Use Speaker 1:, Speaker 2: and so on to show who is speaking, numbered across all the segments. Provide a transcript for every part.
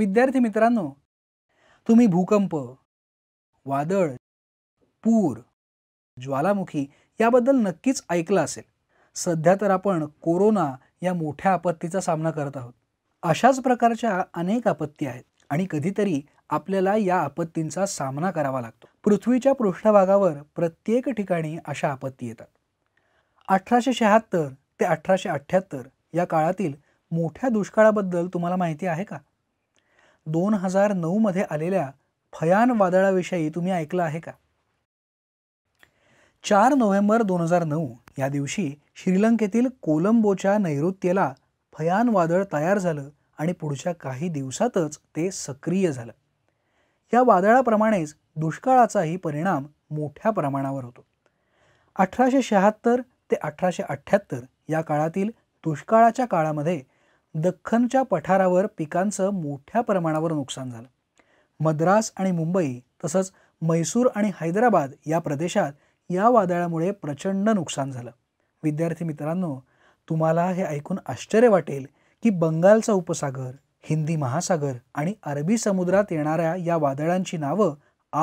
Speaker 1: विद्यार्थी मित्रांनो तुम्ही भूकंप वादळ पूर ज्वालामुखी याबद्दल नक्कीच ऐकलं असेल सध्या तर आपण कोरोना या मोठ्या आपत्तीचा सामना करत आहोत अशाच प्रकारच्या अनेक आपत्ती आहेत आणि कधीतरी आपल्याला या आपत्तींचा सामना करावा लागतो पृथ्वीच्या पृष्ठभागावर प्रत्येक ठिकाणी अशा आपत्ती येतात अठराशे शहात्तर ते अठराशे अठ्ठ्याहत्तर या काळातील मोठ्या दुष्काळाबद्दल तुम्हाला माहिती आहे का दोन हजार मध्ये आलेल्या फयान वादळाविषयी तुम्ही ऐकलं आहे का चार नोव्हेंबर दोन हजार नऊ या दिवशी श्रीलंकेतील कोलंबोच्या नैऋत्येला फयान वादळ तयार झालं आणि पुढच्या काही दिवसातच ते सक्रिय झालं या वादळाप्रमाणेच दुष्काळाचाही परिणाम मोठ्या प्रमाणावर होतो अठराशे शहात्तर ते अठराशे अठ्ठ्याहत्तर या काळातील दुष्काळाच्या काळामध्ये दख्खनच्या पठारावर पिकांचं मोठ्या प्रमाणावर नुकसान झालं मद्रास आणि मुंबई तसंच मैसूर आणि हैदराबाद या प्रदेशात या वादळामुळे प्रचंड नुकसान झालं विद्यार्थी मित्रांनो तुम्हाला हे ऐकून आश्चर्य वाटेल की बंगालचा उपसागर हिंदी महासागर आणि अरबी समुद्रात येणाऱ्या या वादळांची नावं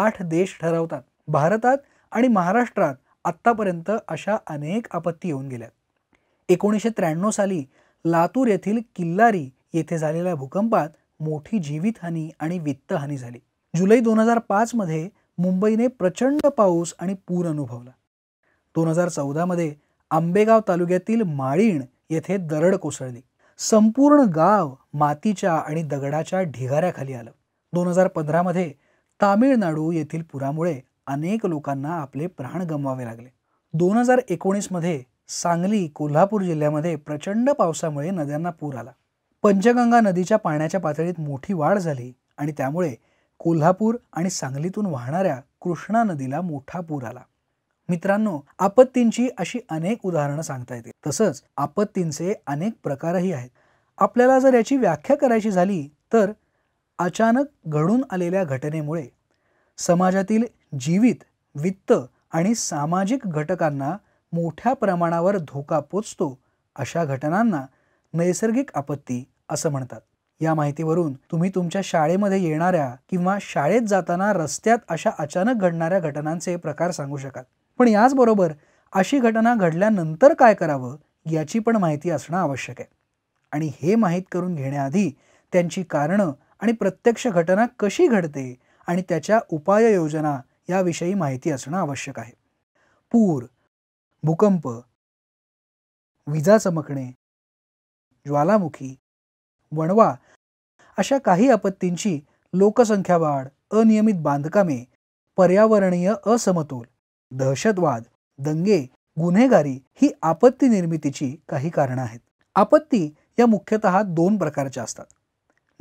Speaker 1: आठ देश ठरवतात भारतात आणि महाराष्ट्रात आत्तापर्यंत अशा अनेक आपत्ती येऊन गेल्यात एकोणीसशे त्र्याण्णव साली लातूर येथील किल्लारी येथे झालेल्या भूकंपात मोठी जीवितहानी आणि वित्तहानी झाली जुलै दोन हजार मध्ये मुंबईने प्रचंड पाऊस आणि पूर अनुभवला दोन हजार मध्ये आंबेगाव तालुक्यातील माळीण येथे दरड कोसळली संपूर्ण गाव मातीच्या आणि दगडाच्या ढिगाऱ्याखाली आलं दोन हजार पंधरामध्ये तामिळनाडू येथील पुरामुळे अनेक लोकांना आपले प्राण गमवावे लागले दोन हजार मध्ये सांगली कोल्हापूर जिल्ह्यामध्ये प्रचंड पावसामुळे नद्यांना पूर आला पंचगंगा नदीच्या पाण्याच्या पातळीत मोठी वाढ झाली आणि त्यामुळे कोल्हापूर आणि सांगलीतून वाहणाऱ्या कृष्णा नदीला मोठा पूर आला मित्रांनो आपत्तींची अशी अनेक उदाहरणं सांगता येते तसंच आपत्तींचे अनेक प्रकारही आहेत आपल्याला जर याची व्याख्या करायची झाली तर अचानक घडून आलेल्या घटनेमुळे समाजातील जीवित वित्त आणि सामाजिक घटकांना मोठ्या प्रमाणावर धोका पोचतो अशा घटनांना नैसर्गिक आपत्ती असं म्हणतात या माहितीवरून तुम्ही तुमच्या शाळेमध्ये येणाऱ्या किंवा शाळेत जाताना रस्त्यात अशा अचानक घडणाऱ्या घटनांचे प्रकार सांगू शकाल पण याचबरोबर अशी घटना घडल्यानंतर काय करावं याची पण माहिती असणं आवश्यक आहे आणि हे माहीत करून घेण्याआधी त्यांची कारणं आणि प्रत्यक्ष घटना कशी घडते आणि त्याच्या उपाययोजना याविषयी माहिती असणं आवश्यक आहे पूर भूकंप विजा चमकणे ज्वालामुखी वणवा अशा काही आपत्तींची लोकसंख्या वाढ अनियमित बांधकामे पर्यावरणीय असमतोल दहशतवाद दंगे गुन्हेगारी ही आपत्ती निर्मितीची काही कारणं आहेत आपत्ती या मुख्यतः दोन प्रकारच्या असतात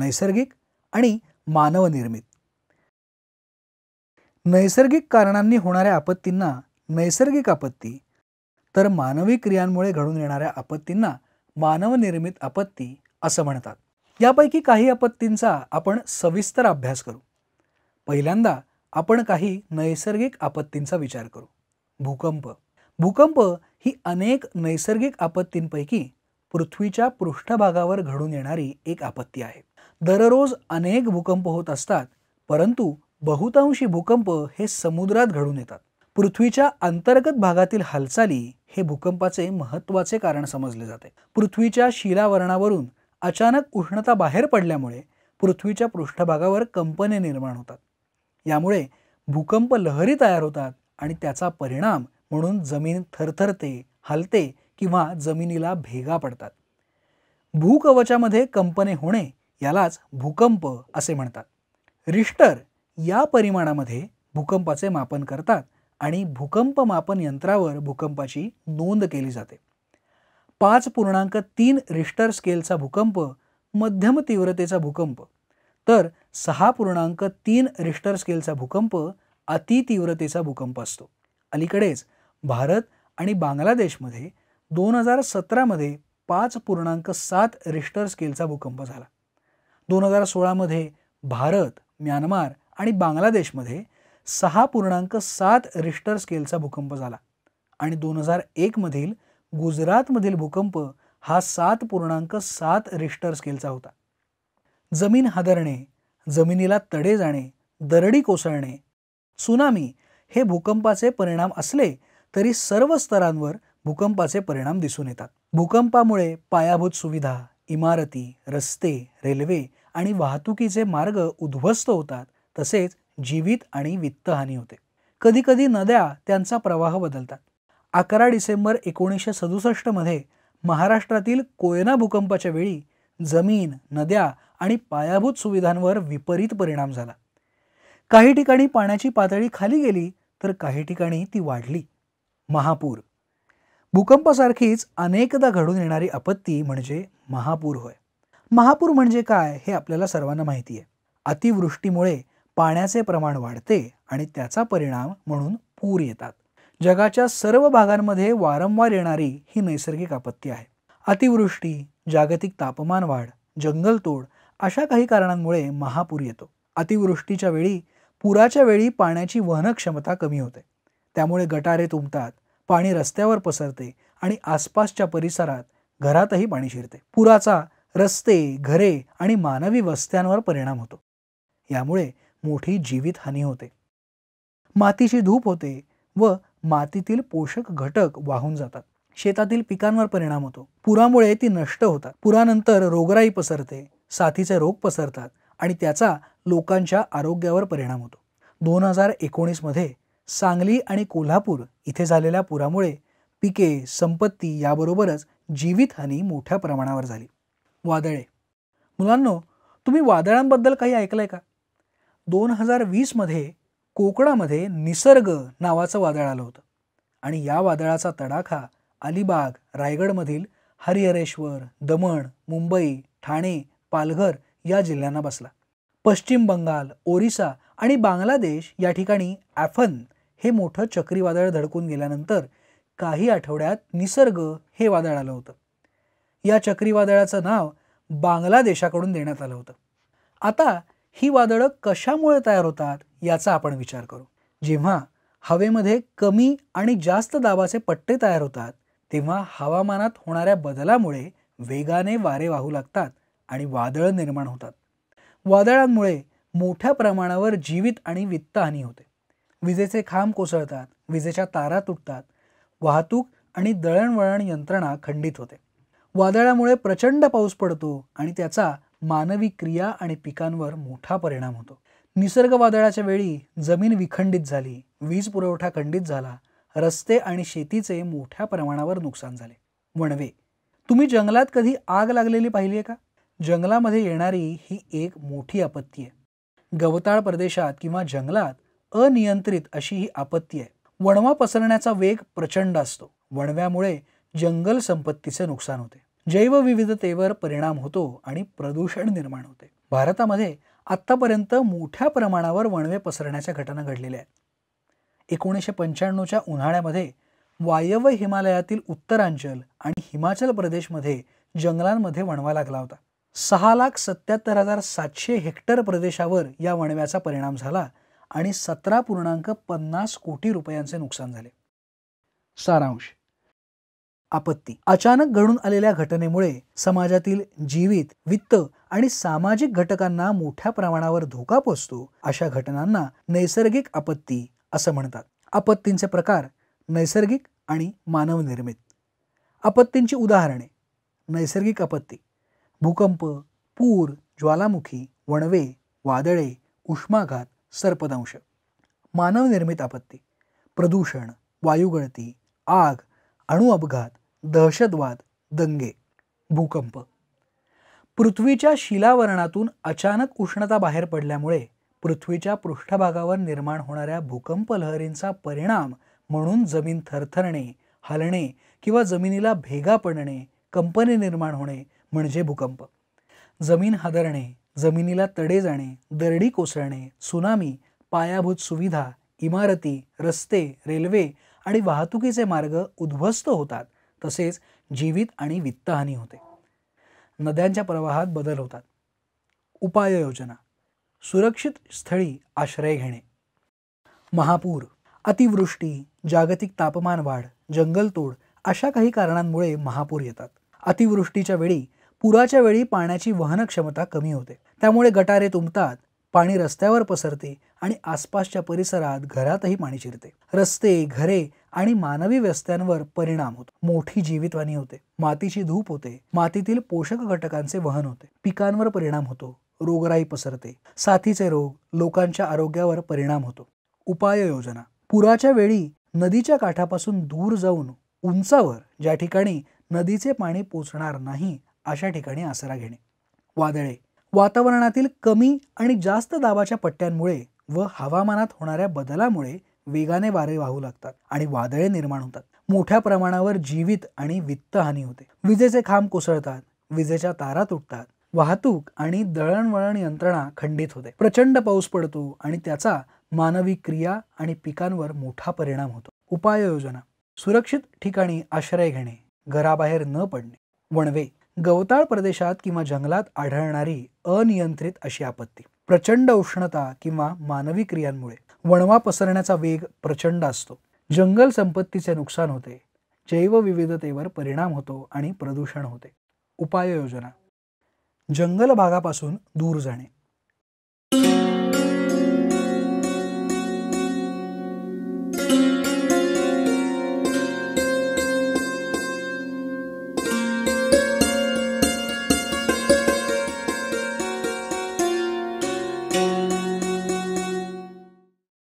Speaker 1: नैसर्गिक आणि मानवनिर्मित नैसर्गिक कारणांनी होणाऱ्या आपत्तींना नैसर्गिक आपत्ती तर मानवी क्रियांमुळे घडून येणाऱ्या आपत्तींना मानवनिर्मित आपत्ती असं म्हणतात यापैकी काही आपत्तींचा आपण सविस्तर अभ्यास करू पहिल्यांदा आपण काही नैसर्गिक आपत्तींचा विचार करू भूकंप भूकंप ही अनेक नैसर्गिक आपत्तींपैकी पृथ्वीच्या पृष्ठभागावर घडून येणारी एक आपत्ती आहे दररोज अनेक भूकंप होत असतात परंतु बहुतांशी भूकंप हे समुद्रात घडून येतात पृथ्वीच्या अंतर्गत भागातील हालचाली हे भूकंपाचे महत्त्वाचे कारण समजले जाते पृथ्वीच्या शिलावरणावरून अचानक उष्णता बाहेर पडल्यामुळे पृथ्वीच्या पृष्ठभागावर कंपने निर्माण होतात यामुळे भूकंप लहरी तयार होतात आणि त्याचा परिणाम म्हणून जमीन थरथरते हलते किंवा जमिनीला भेगा पडतात भूकवचामध्ये कंपने होणे यालाच भूकंप असे म्हणतात रिश्टर या परिमाणामध्ये भूकंपाचे मापन करतात आणि भूकंप मापन यंत्रावर भूकंपाची नोंद केली जाते पाच पूर्णांक तीन रिश्टर स्केलचा भूकंप मध्यम तीव्रतेचा भूकंप तर सहा पूर्णांक तीन रिस्टर स्केलचा भूकंप अतितीव्रतेचा भूकंप असतो अलीकडेच भारत आणि बांगलादेशमध्ये दोन हजार सतरामध्ये पाच पूर्णांक सात रिश्टर स्केलचा भूकंप झाला दोन हजार सोळामध्ये भारत म्यानमार आणि बांगलादेशमध्ये सहा पूर्णांक सात रिश्टर स्केलचा भूकंप झाला आणि दोन हजार एकमधील गुजरातमधील भूकंप हा सात पूर्णांक सात रिश्टर स्केलचा होता जमीन हादरणे जमिनीला तडे जाणे दरडी कोसळणे सुनामी हे भूकंपाचे परिणाम असले तरी सर्व स्तरांवर भूकंपाचे परिणाम दिसून येतात भूकंपामुळे पायाभूत सुविधा इमारती रस्ते रेल्वे आणि वाहतुकीचे मार्ग उद्ध्वस्त होतात तसेच जीवित आणि वित्तहानी होते कधीकधी नद्या त्यांचा प्रवाह बदलतात अकरा डिसेंबर एकोणीसशे सदुसष्टमध्ये महाराष्ट्रातील कोयना भूकंपाच्या वेळी जमीन नद्या आणि पायाभूत सुविधांवर विपरीत परिणाम झाला काही ठिकाणी पाण्याची पातळी खाली गेली तर काही ठिकाणी ती वाढली महापूर भूकंपासारखीच अनेकदा घडून येणारी आपत्ती म्हणजे महापूर होय महापूर म्हणजे काय हे आपल्याला सर्वांना माहिती आहे अतिवृष्टीमुळे पाण्याचे प्रमाण वाढते आणि त्याचा परिणाम म्हणून पूर येतात जगाच्या सर्व भागांमध्ये वारंवार येणारी ही नैसर्गिक आपत्ती आहे अतिवृष्टी जागतिक तापमान वाढ जंगलतोड अशा काही कारणांमुळे महापूर येतो अतिवृष्टीच्या वेळी पुराच्या वेळी पाण्याची वहन क्षमता कमी होते त्यामुळे गटारे तुंबतात पाणी रस्त्यावर पसरते आणि आसपासच्या परिसरात घरातही पाणी शिरते पुराचा रस्ते घरे आणि मानवी वस्त्यांवर परिणाम होतो यामुळे मोठी जीवितहानी होते मातीची धूप होते व मातीतील पोषक घटक वाहून जातात शेतातील पिकांवर परिणाम होतो पुरामुळे ती नष्ट होतात पुरानंतर रोगराई पसरते साथीचे रोग पसरतात आणि त्याचा लोकांच्या आरोग्यावर परिणाम होतो दोन हजार एकोणीसमध्ये सांगली आणि कोल्हापूर इथे झालेल्या पुरामुळे पिके संपत्ती याबरोबरच जीवितहानी मोठ्या प्रमाणावर झाली वादळे मुलांनो तुम्ही वादळांबद्दल काही ऐकलंय का दोन हजार वीसमध्ये कोकणामध्ये निसर्ग नावाचं वादळ आलं होतं आणि या वादळाचा तडाखा अलिबाग रायगडमधील हरिहरेश्वर दमण मुंबई ठाणे पालघर या जिल्ह्यांना बसला पश्चिम बंगाल ओरिसा आणि बांगलादेश या ठिकाणी ॲफन हे मोठं चक्रीवादळ धडकून गेल्यानंतर काही आठवड्यात निसर्ग हे वादळ आलं होतं या चक्रीवादळाचं नाव बांगलादेशाकडून देण्यात आलं होतं आता ही वादळं कशामुळे तयार होतात याचा आपण विचार करू जेव्हा हवेमध्ये कमी आणि जास्त दाबाचे पट्टे तयार होतात तेव्हा हवामानात होणाऱ्या बदलामुळे वेगाने वारे वाहू लागतात आणि वादळं निर्माण होतात वादळांमुळे मोठ्या प्रमाणावर जीवित आणि वित्तहानी होते विजेचे खांब कोसळतात विजेच्या तारा तुटतात वाहतूक आणि दळणवळण यंत्रणा खंडित होते वादळामुळे प्रचंड पाऊस पडतो आणि त्याचा मानवी क्रिया आणि पिकांवर मोठा परिणाम होतो निसर्ग वादळाच्या वेळी जमीन विखंडित झाली वीज पुरवठा खंडित झाला रस्ते आणि शेतीचे मोठ्या प्रमाणावर नुकसान झाले वणवे तुम्ही जंगलात कधी आग लागलेली पाहिली आहे का जंगलामध्ये येणारी ही एक मोठी आपत्ती आहे गवताळ प्रदेशात किंवा जंगलात अनियंत्रित अशी ही आपत्ती आहे वणवा पसरण्याचा वेग प्रचंड असतो वणव्यामुळे जंगल संपत्तीचे नुकसान होते जैवविविधतेवर परिणाम होतो आणि प्रदूषण निर्माण होते भारतामध्ये आत्तापर्यंत मोठ्या प्रमाणावर वणवे पसरण्याच्या घटना घडलेल्या आहेत एकोणीसशे पंच्याण्णवच्या उन्हाळ्यामध्ये वायव्य हिमालयातील उत्तरांचल आणि हिमाचल प्रदेशमध्ये जंगलांमध्ये वणवा लागला होता सहा लाख सत्याहत्तर हजार सातशे हेक्टर प्रदेशावर या वणव्याचा परिणाम झाला आणि सतरा पूर्णांक पन्नास कोटी रुपयांचे नुकसान झाले सारांश आपत्ती अचानक घडून आलेल्या घटनेमुळे समाजातील जीवित वित्त आणि सामाजिक घटकांना मोठ्या प्रमाणावर धोका पोचतो अशा घटनांना नैसर्गिक आपत्ती असं म्हणतात आपत्तींचे प्रकार नैसर्गिक आणि मानवनिर्मित आपत्तींची उदाहरणे नैसर्गिक आपत्ती भूकंप पूर ज्वालामुखी वणवे वादळे उष्माघात सर्पदंश मानवनिर्मित आपत्ती प्रदूषण वायुगळती आग अणु अपघात दहशतवाद दंगे भूकंप पृथ्वीच्या शिलावरणातून अचानक उष्णता बाहेर पडल्यामुळे पृथ्वीच्या पृष्ठभागावर निर्माण होणाऱ्या भूकंप लहरींचा परिणाम म्हणून जमीन थरथरणे हलणे किंवा जमिनीला भेगा पडणे कंपने निर्माण होणे म्हणजे भूकंप जमीन हादरणे जमिनीला तडे जाणे दरडी कोसळणे सुनामी पायाभूत सुविधा इमारती रस्ते रेल्वे आणि वाहतुकीचे मार्ग उद्ध्वस्त होतात तसेच जीवित आणि वित्तहानी होते नद्यांच्या प्रवाहात बदल होतात उपाययोजना सुरक्षित स्थळी आश्रय घेणे महापूर अतिवृष्टी जागतिक तापमान वाढ जंगलतोड अशा काही कारणांमुळे महापूर येतात अतिवृष्टीच्या वेळी पुराच्या वेळी पाण्याची वहन क्षमता कमी होते त्यामुळे गटारे तुंबतात पाणी रस्त्यावर पसरते आणि आसपासच्या परिसरात घरातही पाणी शिरते रस्ते घरे आणि मानवी व्यस्त्यांवर परिणाम होतो मोठी जीवितवाणी होते मातीची धूप होते मातीतील पोषक घटकांचे वहन होते पिकांवर परिणाम होतो रोगराई पसरते साथीचे रोग लोकांच्या आरोग्यावर परिणाम होतो उपाययोजना पुराच्या वेळी नदीच्या काठापासून दूर जाऊन उंचावर ज्या ठिकाणी नदीचे पाणी पोचणार नाही अशा ठिकाणी आसरा घेणे वादळे वातावरणातील कमी आणि जास्त दाबाच्या पट्ट्यांमुळे व हवामानात होणाऱ्या बदलामुळे वेगाने वारे वाहू लागतात आणि वादळे निर्माण होतात मोठ्या प्रमाणावर जीवित आणि वित्तहानी होते विजेचे खांब कोसळतात विजेच्या तारा तुटतात वाहतूक आणि दळणवळण यंत्रणा खंडित होते प्रचंड पाऊस पडतो आणि त्याचा मानवी क्रिया आणि पिकांवर मोठा परिणाम होतो उपाययोजना सुरक्षित ठिकाणी आश्रय घेणे घराबाहेर न पडणे वणवे गवताळ प्रदेशात किंवा जंगलात आढळणारी अनियंत्रित अशी आपत्ती प्रचंड उष्णता किंवा मानवी क्रियांमुळे वणवा पसरण्याचा वेग प्रचंड असतो जंगल संपत्तीचे नुकसान होते जैवविविधतेवर परिणाम होतो आणि प्रदूषण होते उपाययोजना जंगल भागापासून दूर जाणे